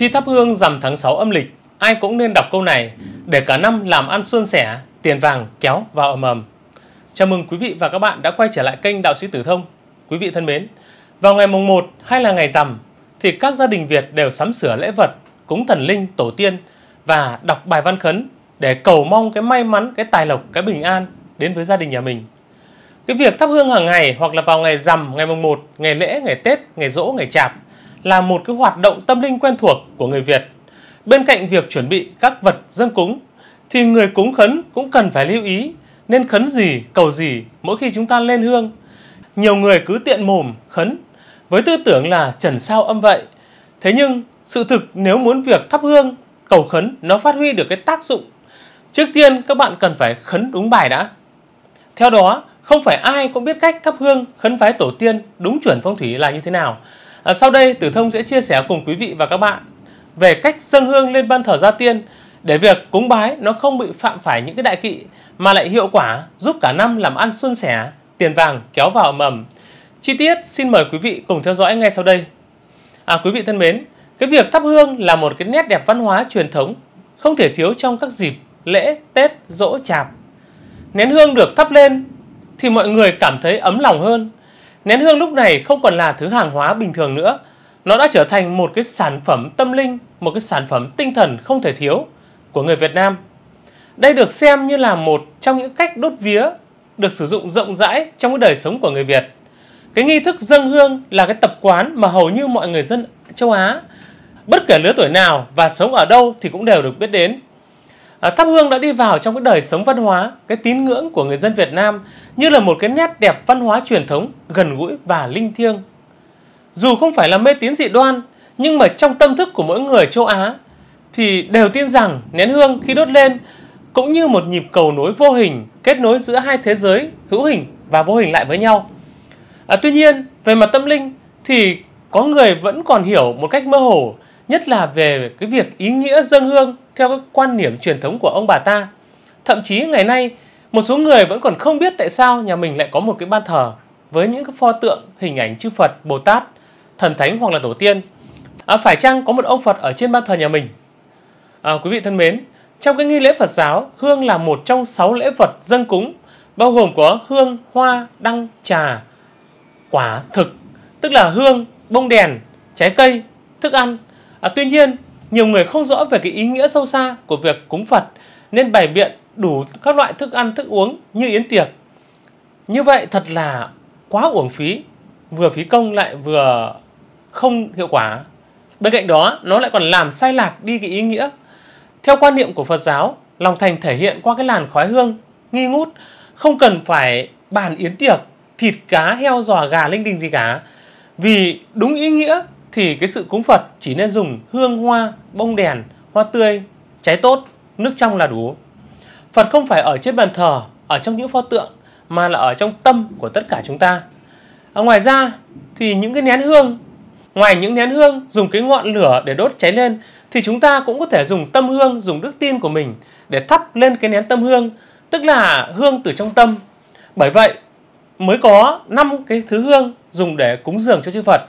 Khi thắp hương rằm tháng 6 âm lịch, ai cũng nên đọc câu này để cả năm làm ăn suôn sẻ, tiền vàng kéo vào ầm ầm. Chào mừng quý vị và các bạn đã quay trở lại kênh Đạo sĩ Tử Thông. Quý vị thân mến, vào ngày mùng 1 hay là ngày rằm thì các gia đình Việt đều sắm sửa lễ vật, cúng thần linh, tổ tiên và đọc bài văn khấn để cầu mong cái may mắn, cái tài lộc, cái bình an đến với gia đình nhà mình. Cái việc thắp hương hàng ngày hoặc là vào ngày rằm, ngày mùng 1, ngày lễ, ngày Tết, ngày rỗ, ngày chạp là một cái hoạt động tâm linh quen thuộc của người Việt. Bên cạnh việc chuẩn bị các vật dân cúng, thì người cúng khấn cũng cần phải lưu ý nên khấn gì, cầu gì mỗi khi chúng ta lên hương. Nhiều người cứ tiện mồm, khấn, với tư tưởng là trần sao âm vậy. Thế nhưng, sự thực nếu muốn việc thắp hương, cầu khấn nó phát huy được cái tác dụng. Trước tiên các bạn cần phải khấn đúng bài đã. Theo đó, không phải ai cũng biết cách thắp hương khấn vái tổ tiên đúng chuẩn phong thủy là như thế nào À, sau đây Tử Thông sẽ chia sẻ cùng quý vị và các bạn về cách dâng hương lên ban thờ gia tiên để việc cúng bái nó không bị phạm phải những cái đại kỵ mà lại hiệu quả giúp cả năm làm ăn xuân sẻ, tiền vàng kéo vào mầm. Chi tiết xin mời quý vị cùng theo dõi ngay sau đây. À, quý vị thân mến, cái việc thắp hương là một cái nét đẹp văn hóa truyền thống không thể thiếu trong các dịp lễ, Tết, dỗ chạp. Nén hương được thắp lên thì mọi người cảm thấy ấm lòng hơn Nén hương lúc này không còn là thứ hàng hóa bình thường nữa. Nó đã trở thành một cái sản phẩm tâm linh, một cái sản phẩm tinh thần không thể thiếu của người Việt Nam. Đây được xem như là một trong những cách đốt vía được sử dụng rộng rãi trong cái đời sống của người Việt. Cái nghi thức dâng hương là cái tập quán mà hầu như mọi người dân châu Á, bất kể lứa tuổi nào và sống ở đâu thì cũng đều được biết đến. Ờ, thắp hương đã đi vào trong cái đời sống văn hóa cái tín ngưỡng của người dân Việt Nam như là một cái nét đẹp văn hóa truyền thống gần gũi và linh thiêng dù không phải là mê tín dị đoan nhưng mà trong tâm thức của mỗi người châu Á thì đều tin rằng nén hương khi đốt lên cũng như một nhịp cầu nối vô hình kết nối giữa hai thế giới hữu hình và vô hình lại với nhau à, tuy nhiên về mặt tâm linh thì có người vẫn còn hiểu một cách mơ hồ nhất là về cái việc ý nghĩa dân hương theo các quan niệm truyền thống của ông bà ta. Thậm chí ngày nay, một số người vẫn còn không biết tại sao nhà mình lại có một cái ban thờ với những cái pho tượng, hình ảnh chư Phật, Bồ Tát, thần thánh hoặc là tổ tiên. À, phải chăng có một ông Phật ở trên ban thờ nhà mình? À, quý vị thân mến, trong cái nghi lễ Phật giáo, hương là một trong sáu lễ vật dân cúng, bao gồm có hương, hoa, đăng, trà, quả, thực, tức là hương, bông đèn, trái cây, thức ăn À, tuy nhiên, nhiều người không rõ về cái ý nghĩa sâu xa của việc cúng Phật nên bày biện đủ các loại thức ăn thức uống như yến tiệc. Như vậy thật là quá uổng phí, vừa phí công lại vừa không hiệu quả. Bên cạnh đó, nó lại còn làm sai lạc đi cái ý nghĩa. Theo quan niệm của Phật giáo, lòng thành thể hiện qua cái làn khói hương nghi ngút, không cần phải bàn yến tiệc, thịt cá, heo, giò, gà, linh đình gì cả. Vì đúng ý nghĩa thì cái sự cúng Phật chỉ nên dùng hương hoa, bông đèn, hoa tươi, trái tốt, nước trong là đủ. Phật không phải ở trên bàn thờ, ở trong những pho tượng mà là ở trong tâm của tất cả chúng ta. À, ngoài ra thì những cái nén hương, ngoài những nén hương dùng cái ngọn lửa để đốt cháy lên thì chúng ta cũng có thể dùng tâm hương, dùng đức tin của mình để thắp lên cái nén tâm hương, tức là hương từ trong tâm. Bởi vậy mới có năm cái thứ hương dùng để cúng dường cho chư Phật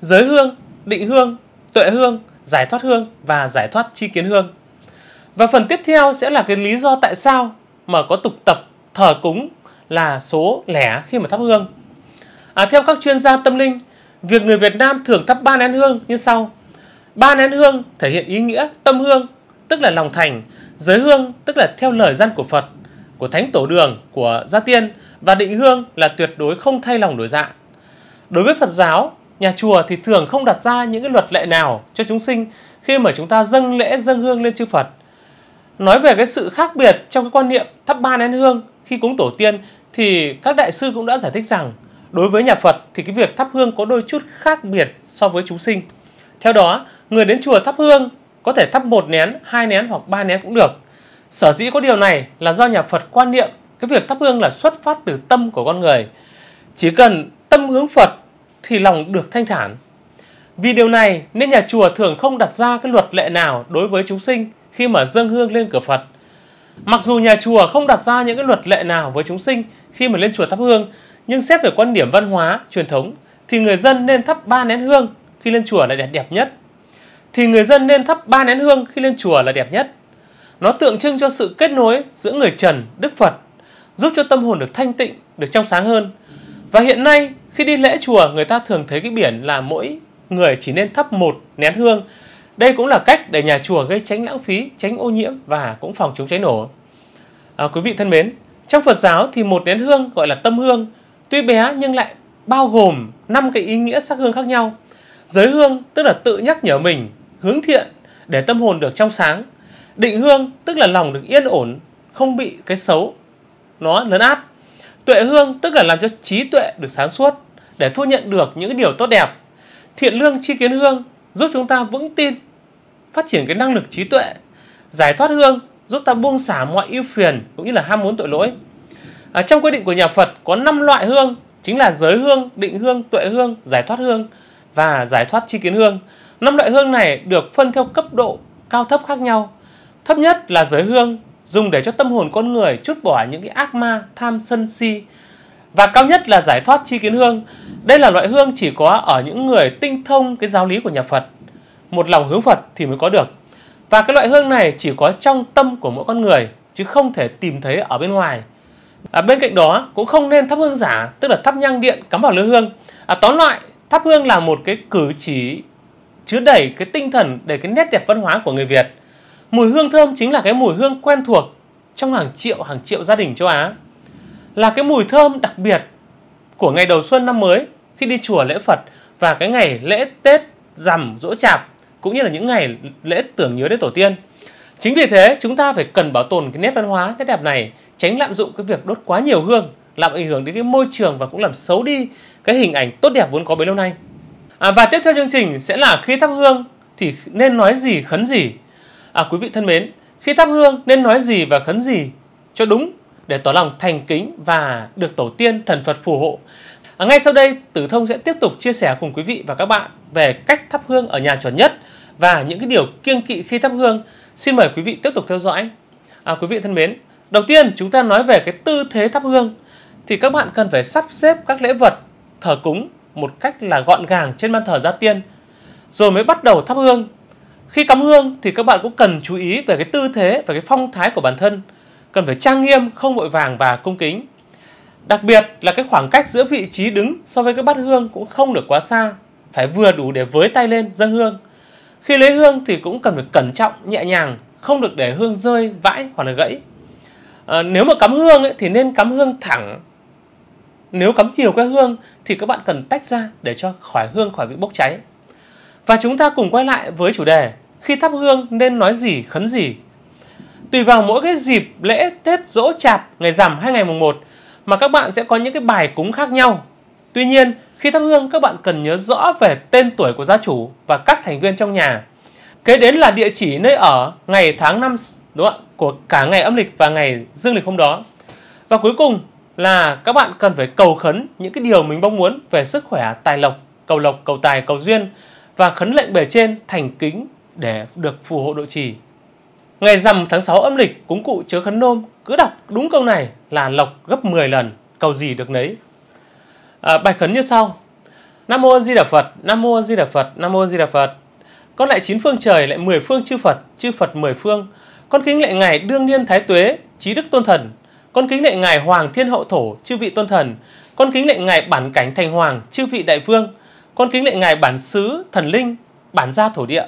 giới hương, định hương, tuệ hương, giải thoát hương và giải thoát chi kiến hương. Và phần tiếp theo sẽ là cái lý do tại sao mà có tục tập thờ cúng là số lẻ khi mà thắp hương. À, theo các chuyên gia tâm linh, việc người Việt Nam thường thắp ba nén hương như sau. Ba nén hương thể hiện ý nghĩa tâm hương, tức là lòng thành, giới hương, tức là theo lời dân của Phật, của Thánh Tổ Đường, của Gia Tiên, và định hương là tuyệt đối không thay lòng đổi dạ. Đối với Phật giáo, Nhà chùa thì thường không đặt ra những cái luật lệ nào cho chúng sinh khi mà chúng ta dâng lễ dâng hương lên chư Phật. Nói về cái sự khác biệt trong cái quan niệm thắp ba nén hương khi cúng tổ tiên thì các đại sư cũng đã giải thích rằng đối với nhà Phật thì cái việc thắp hương có đôi chút khác biệt so với chúng sinh. Theo đó, người đến chùa thắp hương có thể thắp một nén, hai nén hoặc ba nén cũng được. Sở dĩ có điều này là do nhà Phật quan niệm cái việc thắp hương là xuất phát từ tâm của con người. Chỉ cần tâm hướng Phật thì lòng được thanh thản. Vì điều này nên nhà chùa thường không đặt ra cái luật lệ nào đối với chúng sinh khi mà dâng hương lên cửa Phật. Mặc dù nhà chùa không đặt ra những cái luật lệ nào với chúng sinh khi mà lên chùa thắp hương, nhưng xét về quan điểm văn hóa, truyền thống thì người dân nên thắp ba nén hương khi lên chùa là đẹp đẹp nhất. Thì người dân nên thắp ba nén hương khi lên chùa là đẹp nhất. Nó tượng trưng cho sự kết nối giữa người trần, Đức Phật, giúp cho tâm hồn được thanh tịnh, được trong sáng hơn. Và hiện nay khi đi lễ chùa, người ta thường thấy cái biển là mỗi người chỉ nên thắp một nén hương. Đây cũng là cách để nhà chùa gây tránh lãng phí, tránh ô nhiễm và cũng phòng chống cháy nổ. À, quý vị thân mến, trong Phật giáo thì một nén hương gọi là tâm hương, tuy bé nhưng lại bao gồm 5 cái ý nghĩa sắc hương khác nhau. Giới hương tức là tự nhắc nhở mình, hướng thiện để tâm hồn được trong sáng. Định hương tức là lòng được yên ổn, không bị cái xấu nó lấn áp. Tuệ hương tức là làm cho trí tuệ được sáng suốt để thu nhận được những điều tốt đẹp. Thiện lương chi kiến hương giúp chúng ta vững tin, phát triển cái năng lực trí tuệ. Giải thoát hương giúp ta buông xả mọi ưu phiền cũng như là ham muốn tội lỗi. À, trong quy định của nhà Phật có 5 loại hương, chính là giới hương, định hương, tuệ hương, giải thoát hương và giải thoát chi kiến hương. Năm loại hương này được phân theo cấp độ cao thấp khác nhau. Thấp nhất là giới hương, dùng để cho tâm hồn con người chút bỏ những cái ác ma, tham sân si, và cao nhất là giải thoát chi kiến hương. Đây là loại hương chỉ có ở những người tinh thông cái giáo lý của nhà Phật, một lòng hướng Phật thì mới có được. Và cái loại hương này chỉ có trong tâm của mỗi con người chứ không thể tìm thấy ở bên ngoài. À, bên cạnh đó cũng không nên thắp hương giả, tức là thắp nhang điện cắm vào lư hương. À, tóm lại, thắp hương là một cái cử chỉ chứa đầy cái tinh thần, để cái nét đẹp văn hóa của người Việt. Mùi hương thơm chính là cái mùi hương quen thuộc trong hàng triệu hàng triệu gia đình châu Á là cái mùi thơm đặc biệt của ngày đầu xuân năm mới khi đi chùa lễ Phật và cái ngày lễ Tết rằm dỗ chạp cũng như là những ngày lễ tưởng nhớ đến tổ tiên. Chính vì thế chúng ta phải cần bảo tồn cái nét văn hóa, nét đẹp này, tránh lạm dụng cái việc đốt quá nhiều hương, làm ảnh hưởng đến cái môi trường và cũng làm xấu đi cái hình ảnh tốt đẹp vốn có bấy lâu nay. À, và tiếp theo chương trình sẽ là khi thắp hương thì nên nói gì khấn gì. À, quý vị thân mến, khi thắp hương nên nói gì và khấn gì cho đúng để tỏ lòng thành kính và được tổ tiên thần Phật phù hộ. À, ngay sau đây, Tử Thông sẽ tiếp tục chia sẻ cùng quý vị và các bạn về cách thắp hương ở nhà chuẩn nhất và những cái điều kiêng kỵ khi thắp hương. Xin mời quý vị tiếp tục theo dõi. À, quý vị thân mến, đầu tiên chúng ta nói về cái tư thế thắp hương thì các bạn cần phải sắp xếp các lễ vật thờ cúng một cách là gọn gàng trên ban thờ gia tiên rồi mới bắt đầu thắp hương. Khi cắm hương thì các bạn cũng cần chú ý về cái tư thế và cái phong thái của bản thân cần phải trang nghiêm, không vội vàng và cung kính. Đặc biệt là cái khoảng cách giữa vị trí đứng so với cái bát hương cũng không được quá xa, phải vừa đủ để với tay lên dâng hương. Khi lấy hương thì cũng cần phải cẩn trọng, nhẹ nhàng, không được để hương rơi, vãi hoặc là gãy. À, nếu mà cắm hương ấy, thì nên cắm hương thẳng. Nếu cắm nhiều cái hương thì các bạn cần tách ra để cho khỏi hương khỏi bị bốc cháy. Và chúng ta cùng quay lại với chủ đề khi thắp hương nên nói gì khấn gì Tùy vào mỗi cái dịp lễ Tết Dỗ Chạp, ngày rằm hay ngày mùng 1 mà các bạn sẽ có những cái bài cúng khác nhau. Tuy nhiên, khi thắp hương các bạn cần nhớ rõ về tên tuổi của gia chủ và các thành viên trong nhà. Kế đến là địa chỉ nơi ở, ngày tháng năm đúng không? của cả ngày âm lịch và ngày dương lịch hôm đó. Và cuối cùng là các bạn cần phải cầu khấn những cái điều mình mong muốn về sức khỏe, tài lộc, cầu lộc, cầu tài, cầu duyên và khấn lệnh bề trên thành kính để được phù hộ độ trì Ngày rằm tháng 6 âm lịch, cúng cụ chớ khấn nôm, cứ đọc đúng câu này là lộc gấp 10 lần, cầu gì được nấy. À, bài khấn như sau. Nam mô Di Đà Phật, Nam mô Di Đà Phật, Nam mô Di Đà Phật. Con lại chín phương trời lại 10 phương chư Phật, chư Phật 10 phương. Con kính lệ ngài đương niên thái tuế, trí đức tôn thần. Con kính lệ ngài hoàng thiên hậu thổ, chư vị tôn thần. Con kính lệ ngài bản cảnh thành hoàng, chư vị đại vương. Con kính lệ ngài bản xứ thần linh, bản gia thổ địa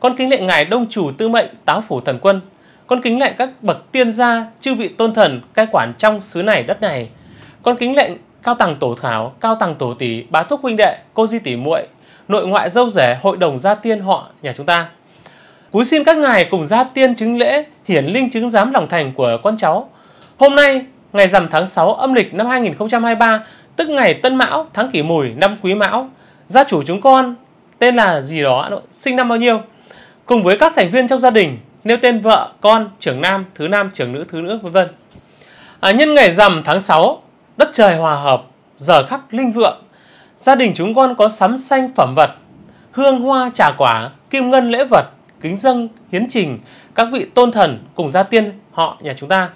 con kính lệ ngài đông chủ tư mệnh táo phủ thần quân con kính lệ các bậc tiên gia chư vị tôn thần cai quản trong xứ này đất này con kính lệ cao tầng tổ thảo cao tầng tổ tỷ bá thúc huynh đệ cô di tỷ muội nội ngoại dâu rể hội đồng gia tiên họ nhà chúng ta cúi xin các ngài cùng gia tiên chứng lễ hiển linh chứng giám lòng thành của con cháu hôm nay ngày rằm tháng 6 âm lịch năm 2023 tức ngày Tân Mão tháng Kỷ Mùi năm Quý Mão gia chủ chúng con tên là gì đó sinh năm bao nhiêu cùng với các thành viên trong gia đình nêu tên vợ, con, trưởng nam, thứ nam, trưởng nữ, thứ nữ, vân vân. À, nhân ngày rằm tháng 6, đất trời hòa hợp, giờ khắc linh vượng, gia đình chúng con có sắm xanh phẩm vật, hương hoa trà quả, kim ngân lễ vật, kính dâng, hiến trình, các vị tôn thần cùng gia tiên họ nhà chúng ta.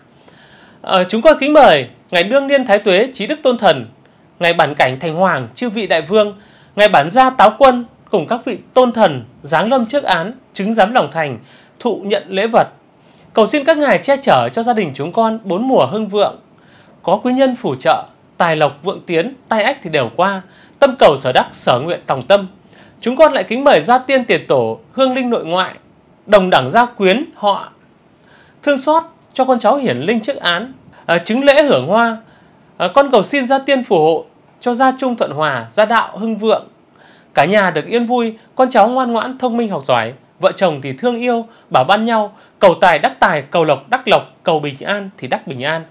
À, chúng con kính mời ngày đương niên thái tuế trí đức tôn thần, ngày bản cảnh thành hoàng chư vị đại vương, ngày bản gia táo quân cùng các vị tôn thần giáng lâm trước án, chứng giám lòng thành, thụ nhận lễ vật. Cầu xin các ngài che chở cho gia đình chúng con bốn mùa hưng vượng. Có quý nhân phù trợ, tài lộc vượng tiến, tai ách thì đều qua, tâm cầu sở đắc sở nguyện tòng tâm. Chúng con lại kính mời gia tiên tiền tổ, hương linh nội ngoại, đồng đẳng gia quyến họ thương xót cho con cháu hiển linh trước án, à, chứng lễ hưởng hoa. À, con cầu xin gia tiên phù hộ cho gia trung thuận hòa, gia đạo hưng vượng, Cả nhà được yên vui, con cháu ngoan ngoãn thông minh học giỏi, vợ chồng thì thương yêu, bảo ban nhau, cầu tài đắc tài, cầu lộc đắc lộc, cầu bình an thì đắc bình an.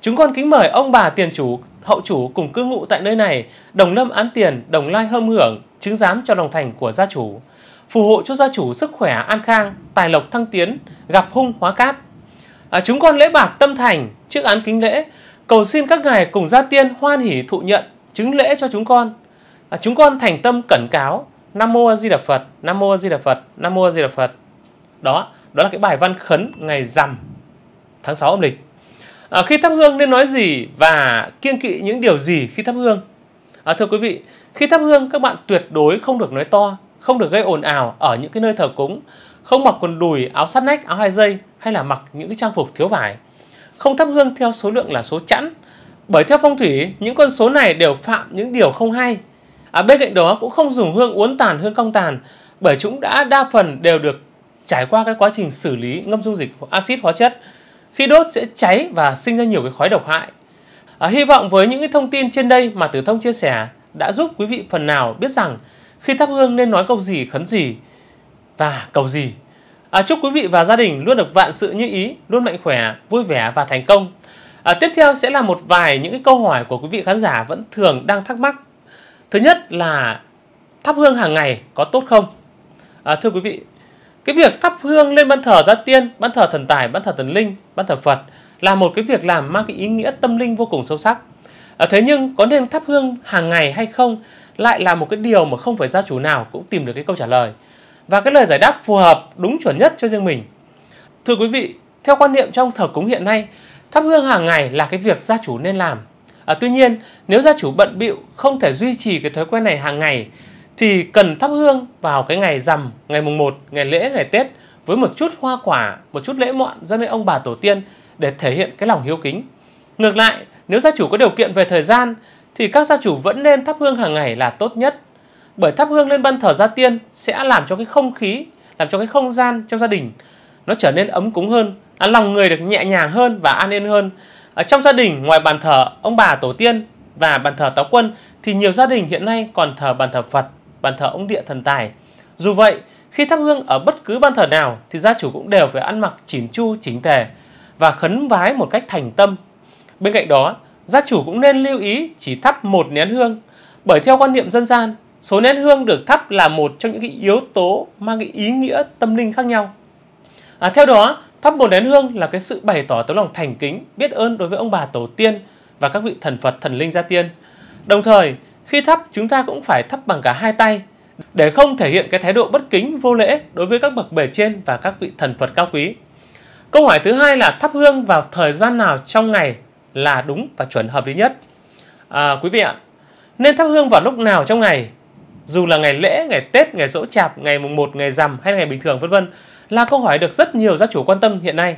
Chúng con kính mời ông bà tiền chủ, hậu chủ cùng cư ngụ tại nơi này, đồng lâm án tiền, đồng lai hâm hưởng, chứng giám cho đồng thành của gia chủ. Phù hộ cho gia chủ sức khỏe an khang, tài lộc thăng tiến, gặp hung hóa cát. À, chúng con lễ bạc tâm thành, trước án kính lễ, cầu xin các ngài cùng gia tiên hoan hỷ thụ nhận, chứng lễ cho chúng con à, chúng con thành tâm cẩn cáo nam mô a di đà phật nam mô a di đà phật nam mô a di đà phật đó đó là cái bài văn khấn ngày rằm tháng 6 âm lịch à, khi thắp hương nên nói gì và kiêng kỵ những điều gì khi thắp hương à, thưa quý vị khi thắp hương các bạn tuyệt đối không được nói to không được gây ồn ào ở những cái nơi thờ cúng không mặc quần đùi áo sát nách áo hai dây hay là mặc những cái trang phục thiếu vải không thắp hương theo số lượng là số chẵn bởi theo phong thủy những con số này đều phạm những điều không hay à, bên cạnh đó cũng không dùng hương uốn tàn hương cong tàn bởi chúng đã đa phần đều được trải qua cái quá trình xử lý ngâm dung dịch axit hóa chất khi đốt sẽ cháy và sinh ra nhiều cái khói độc hại à, hy vọng với những cái thông tin trên đây mà tử thông chia sẻ đã giúp quý vị phần nào biết rằng khi thắp hương nên nói câu gì khấn gì và cầu gì à, chúc quý vị và gia đình luôn được vạn sự như ý luôn mạnh khỏe vui vẻ và thành công à, tiếp theo sẽ là một vài những cái câu hỏi của quý vị khán giả vẫn thường đang thắc mắc thứ nhất là thắp hương hàng ngày có tốt không à, thưa quý vị cái việc thắp hương lên ban thờ gia tiên ban thờ thần tài ban thờ thần linh ban thờ phật là một cái việc làm mang cái ý nghĩa tâm linh vô cùng sâu sắc à, thế nhưng có nên thắp hương hàng ngày hay không lại là một cái điều mà không phải gia chủ nào cũng tìm được cái câu trả lời và cái lời giải đáp phù hợp đúng chuẩn nhất cho riêng mình thưa quý vị theo quan niệm trong thờ cúng hiện nay thắp hương hàng ngày là cái việc gia chủ nên làm À, tuy nhiên, nếu gia chủ bận bịu không thể duy trì cái thói quen này hàng ngày thì cần thắp hương vào cái ngày rằm, ngày mùng 1, ngày lễ, ngày Tết với một chút hoa quả, một chút lễ mọn ra lên ông bà tổ tiên để thể hiện cái lòng hiếu kính. Ngược lại, nếu gia chủ có điều kiện về thời gian thì các gia chủ vẫn nên thắp hương hàng ngày là tốt nhất. Bởi thắp hương lên ban thờ gia tiên sẽ làm cho cái không khí, làm cho cái không gian trong gia đình nó trở nên ấm cúng hơn, à, lòng người được nhẹ nhàng hơn và an yên hơn ở trong gia đình ngoài bàn thờ ông bà tổ tiên và bàn thờ táo quân thì nhiều gia đình hiện nay còn thờ bàn thờ Phật, bàn thờ ông địa thần tài. Dù vậy, khi thắp hương ở bất cứ bàn thờ nào thì gia chủ cũng đều phải ăn mặc chỉn chu chính tề và khấn vái một cách thành tâm. Bên cạnh đó, gia chủ cũng nên lưu ý chỉ thắp một nén hương bởi theo quan niệm dân gian, số nén hương được thắp là một trong những cái yếu tố mang cái ý nghĩa tâm linh khác nhau. À, theo đó, Thắp bồn nén hương là cái sự bày tỏ tấm lòng thành kính, biết ơn đối với ông bà tổ tiên và các vị thần Phật, thần linh gia tiên. Đồng thời, khi thắp chúng ta cũng phải thắp bằng cả hai tay để không thể hiện cái thái độ bất kính, vô lễ đối với các bậc bề trên và các vị thần Phật cao quý. Câu hỏi thứ hai là thắp hương vào thời gian nào trong ngày là đúng và chuẩn hợp lý nhất? À, quý vị ạ, nên thắp hương vào lúc nào trong ngày? Dù là ngày lễ, ngày Tết, ngày dỗ chạp, ngày mùng 1, ngày rằm hay ngày bình thường vân vân là câu hỏi được rất nhiều gia chủ quan tâm hiện nay.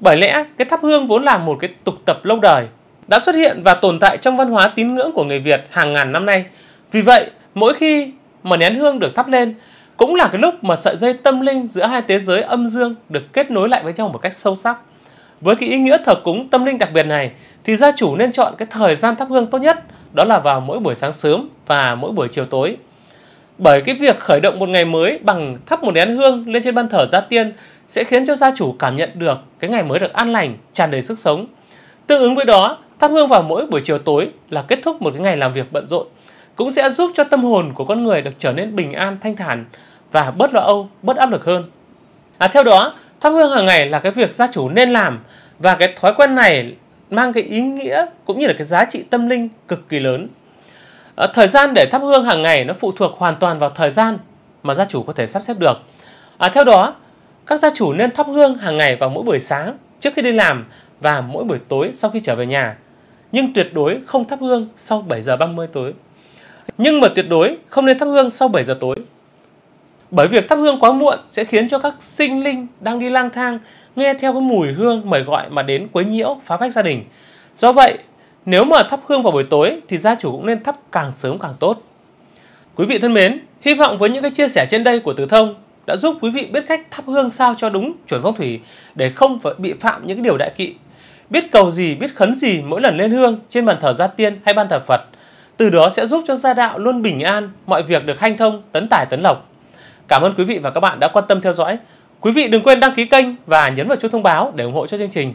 Bởi lẽ, cái thắp hương vốn là một cái tục tập lâu đời, đã xuất hiện và tồn tại trong văn hóa tín ngưỡng của người Việt hàng ngàn năm nay. Vì vậy, mỗi khi mà nén hương được thắp lên, cũng là cái lúc mà sợi dây tâm linh giữa hai thế giới âm dương được kết nối lại với nhau một cách sâu sắc. Với cái ý nghĩa thờ cúng tâm linh đặc biệt này thì gia chủ nên chọn cái thời gian thắp hương tốt nhất, đó là vào mỗi buổi sáng sớm và mỗi buổi chiều tối. Bởi cái việc khởi động một ngày mới bằng thắp một nén hương lên trên ban thờ gia tiên sẽ khiến cho gia chủ cảm nhận được cái ngày mới được an lành, tràn đầy sức sống. Tương ứng với đó, thắp hương vào mỗi buổi chiều tối là kết thúc một cái ngày làm việc bận rộn, cũng sẽ giúp cho tâm hồn của con người được trở nên bình an, thanh thản và bớt lo âu, bớt áp lực hơn. À, theo đó, thắp hương hàng ngày là cái việc gia chủ nên làm và cái thói quen này mang cái ý nghĩa cũng như là cái giá trị tâm linh cực kỳ lớn Ờ, thời gian để thắp hương hàng ngày nó phụ thuộc hoàn toàn vào thời gian mà gia chủ có thể sắp xếp được à, theo đó các gia chủ nên thắp hương hàng ngày vào mỗi buổi sáng trước khi đi làm và mỗi buổi tối sau khi trở về nhà nhưng tuyệt đối không thắp hương sau 7 giờ 30 tối nhưng mà tuyệt đối không nên thắp hương sau 7 giờ tối bởi việc thắp hương quá muộn sẽ khiến cho các sinh linh đang đi lang thang nghe theo cái mùi hương mời gọi mà đến quấy nhiễu phá vách gia đình. Do vậy, nếu mà thắp hương vào buổi tối thì gia chủ cũng nên thắp càng sớm càng tốt. Quý vị thân mến, hy vọng với những cái chia sẻ trên đây của Tử Thông đã giúp quý vị biết cách thắp hương sao cho đúng chuẩn phong thủy để không phải bị phạm những điều đại kỵ. Biết cầu gì, biết khấn gì mỗi lần lên hương trên bàn thờ gia tiên hay ban thờ Phật. Từ đó sẽ giúp cho gia đạo luôn bình an, mọi việc được hanh thông, tấn tài tấn lộc. Cảm ơn quý vị và các bạn đã quan tâm theo dõi. Quý vị đừng quên đăng ký kênh và nhấn vào chuông thông báo để ủng hộ cho chương trình.